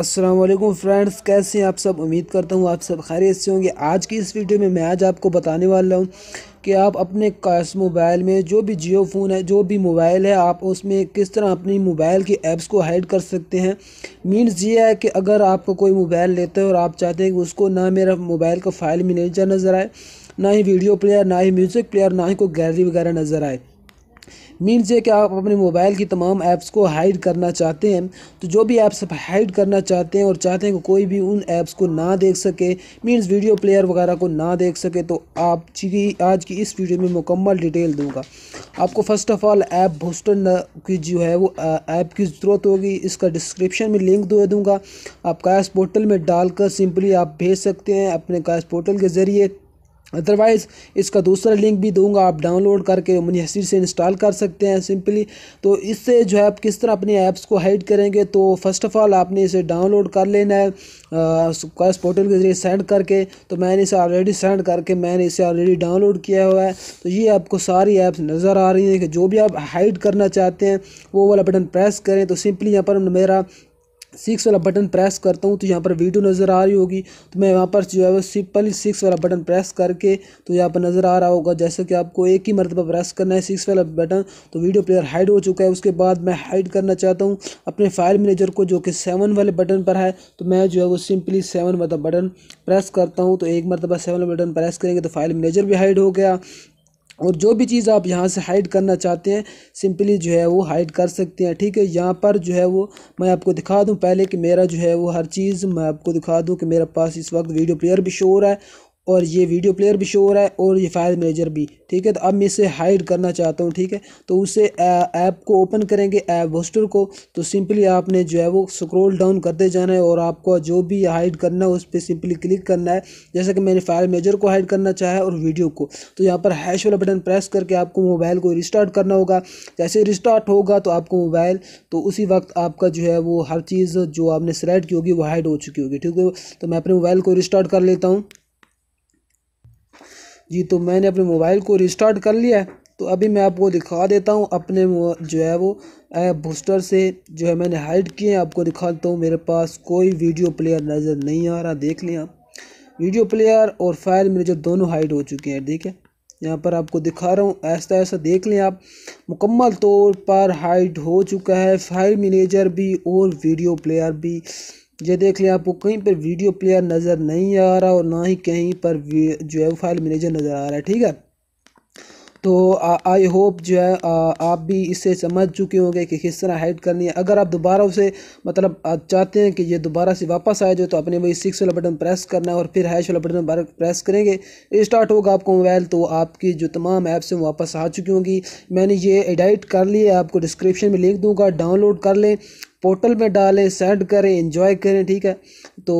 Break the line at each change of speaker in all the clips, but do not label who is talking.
Aslam friends कैसे हैं आप सब उम्मीद करता हूँ आप सब खैरियत से होंगे आज की इस वीडियो में मैं आज आपको बताने वाला हूँ कि आप अपने कैश मोबाइल में जो भी जियो फ़ोन है जो भी मोबाइल है आप उसमें किस तरह अपनी मोबाइल की ऐप्स को हाइड कर सकते हैं मीन्स ये है कि अगर आपको कोई मोबाइल लेते हैं और आप चाहते हैं कि उसको ना मेरा मोबाइल का फाइल मैनेजर नज़र आए ना ही वीडियो प्लेयर ना ही म्यूज़िक प्लेयर ना ही कोई गैलरी वगैरह नज़र आए मीन्स ये कि आप अपने मोबाइल की तमाम ऐप्स को हाइड करना चाहते हैं तो जो भी ऐप्स हाइड करना चाहते हैं और चाहते हैं कि कोई भी उन ऐप्स को ना देख सके मीन्स वीडियो प्लेयर वगैरह को ना देख सके तो आप चीज़ आज की इस वीडियो में मुकम्मल डिटेल दूंगा आपको first of all app booster की जो है वो ऐप की ज़रूरत होगी इसका डिस्क्रिप्शन में लिंक दे दूँगा आप कैश पोर्टल में डालकर सिंपली आप भेज सकते हैं अपने कैश पोर्टल के ज़रिए अदरवाइज़ इसका दूसरा लिंक भी दूंगा आप डाउनलोड करके मुनहसर से इंस्टॉल कर सकते हैं सिंपली तो इससे जो है आप किस तरह अपने ऐप्स को हाइड करेंगे तो फर्स्ट ऑफ़ ऑल आपने इसे डाउनलोड कर लेना है कॉस पोर्टल के ज़रिए सेंड करके तो मैंने इसे ऑलरेडी सेंड करके मैंने इसे ऑलरेडी डाउनलोड किया हुआ है तो ये आपको सारी ऐप्स नज़र आ रही हैं कि जो भी आप हाइड करना चाहते हैं वो वाला बटन प्रेस करें तो सिंपली यहाँ पर मेरा सिक्स वाला बटन प्रेस करता हूँ तो यहाँ पर वीडियो नज़र आ रही होगी तो मैं यहाँ पर जो है वो सिंपल सिक्स वाला बटन प्रेस करके तो यहाँ पर नज़र आ रहा होगा जैसे कि आपको एक ही मरतबा प्रेस करना है सिक्स वाला बटन तो वीडियो प्लेयर हाइड हो चुका है उसके बाद मैं हाइड करना चाहता हूँ अपने फाइल मैनेजर को जो कि सेवन वाले बटन पर है तो मैं जो है वो सिंपली सेवन वाला बटन प्रेस करता हूँ तो एक मरतबा सेवन बटन प्रेस करेंगे तो फाइल मैनेजर भी हाइड हो गया और जो भी चीज़ आप यहाँ से हाइड करना चाहते हैं सिंपली जो है वो हाइड कर सकते हैं ठीक है यहाँ पर जो है वो मैं आपको दिखा दूँ पहले कि मेरा जो है वो हर चीज़ मैं आपको दिखा दूँ कि मेरे पास इस वक्त वीडियो प्लेयर भी शो हो रहा है और ये वीडियो प्लेयर भी शो हो रहा है और ये फाइल मैनेजर भी ठीक है तो अब मैं इसे हाइड करना चाहता हूँ ठीक है तो उसे ऐप को ओपन करेंगे ऐप होस्टर को तो सिंपली आपने जो है वो स्क्रॉल डाउन करते जाना है और आपको जो भी हाइड करना है उस पर सिंपली क्लिक करना है जैसा कि मैंने फाइल मैनेजर को हाइड करना चाहा है और वीडियो को तो यहाँ पर हैश वाला बटन प्रेस करके आपको मोबाइल को रिस्टार्ट करना होगा जैसे रिस्टार्ट होगा तो आपको मोबाइल तो उसी वक्त आपका जो है वो हर चीज़ जो आपने सेलेक्ट की होगी वो हाइड हो चुकी होगी ठीक है तो मैं अपने मोबाइल को रिस्टार्ट कर लेता हूँ जी तो मैंने अपने मोबाइल को रिस्टार्ट कर लिया है तो अभी मैं आपको दिखा देता हूँ अपने जो है वो ऐप बूस्टर से जो है मैंने हाइड किए आपको दिखाता हूँ मेरे पास कोई वीडियो प्लेयर नज़र नहीं आ रहा देख लें आप वीडियो प्लेयर और फाइल मेरे जो दोनों हाइड हो चुके हैं ठीक है यहाँ पर आपको दिखा रहा हूँ ऐसा ऐसा देख लें आप मुकम्मल तौर पर हाइड हो चुका है फाइल मैनेजर भी और वीडियो प्लेयर भी ये देख लें आपको कहीं पर वीडियो प्लेयर नज़र नहीं आ रहा और ना ही कहीं पर जो है फाइल मैनेजर नज़र आ रहा है ठीक है तो आई होप जो है आ, आप भी इससे समझ चुके होंगे कि किस तरह हाइड करनी है अगर आप दोबारा उसे मतलब चाहते हैं कि ये दोबारा से वापस आए जो तो अपने वही सिक्स वाला बटन प्रेस करना है और फिर हैश वाला बटन दोबारा प्रेस करेंगे स्टार्ट होगा आपको मोबाइल तो आपकी जो तमाम ऐप्स हैं वापस आ चुकी होंगी मैंने ये एडिट कर लिए आपको डिस्क्रिप्शन में लिख दूँगा डाउनलोड कर लें पोर्टल में डालें सेंड करें इन्जॉय करें ठीक है तो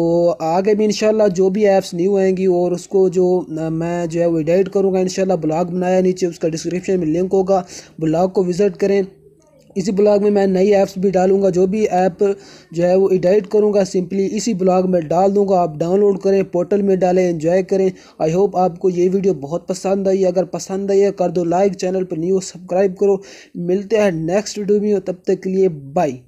आगे भी इन जो भी ऐप्स न्यू आएंगी और उसको जो मैं जो है वो एडिट करूँगा इनशाला ब्लॉग बनाया नीचे उसका डिस्क्रिप्शन में लिंक होगा ब्लॉग को विज़िट करें इसी ब्लॉग में मैं नई ऐप्स भी डालूंगा जो भी ऐप जो है वो एडिट करूंगा सिंपली इसी ब्लॉग में डाल दूंगा आप डाउनलोड करें पोर्टल में डालें एंजॉय करें आई होप आपको ये वीडियो बहुत पसंद आई अगर पसंद आई है कर दो लाइक चैनल पर न्यू सब्सक्राइब करो मिलते हैं नेक्स्ट वीडियो में तब तक के लिए बाई